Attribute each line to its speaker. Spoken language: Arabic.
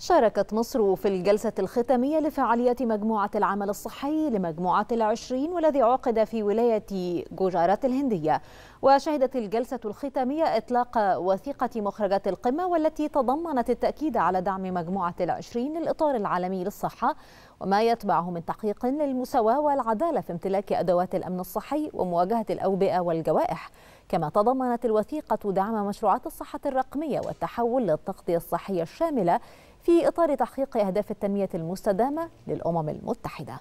Speaker 1: شاركت مصر في الجلسة الختامية لفعاليات مجموعة العمل الصحي لمجموعة العشرين والذي عقد في ولاية جوجارات الهندية وشهدت الجلسة الختامية إطلاق وثيقة مخرجات القمة والتي تضمنت التأكيد على دعم مجموعة العشرين للإطار العالمي للصحة وما يتبعه من تحقيق للمساواة والعدالة في امتلاك أدوات الأمن الصحي ومواجهة الأوبئة والجوائح كما تضمنت الوثيقة دعم مشروعات الصحة الرقمية والتحول للتغطية الصحية الشاملة في إطار تحقيق أهداف التنمية المستدامة للأمم المتحدة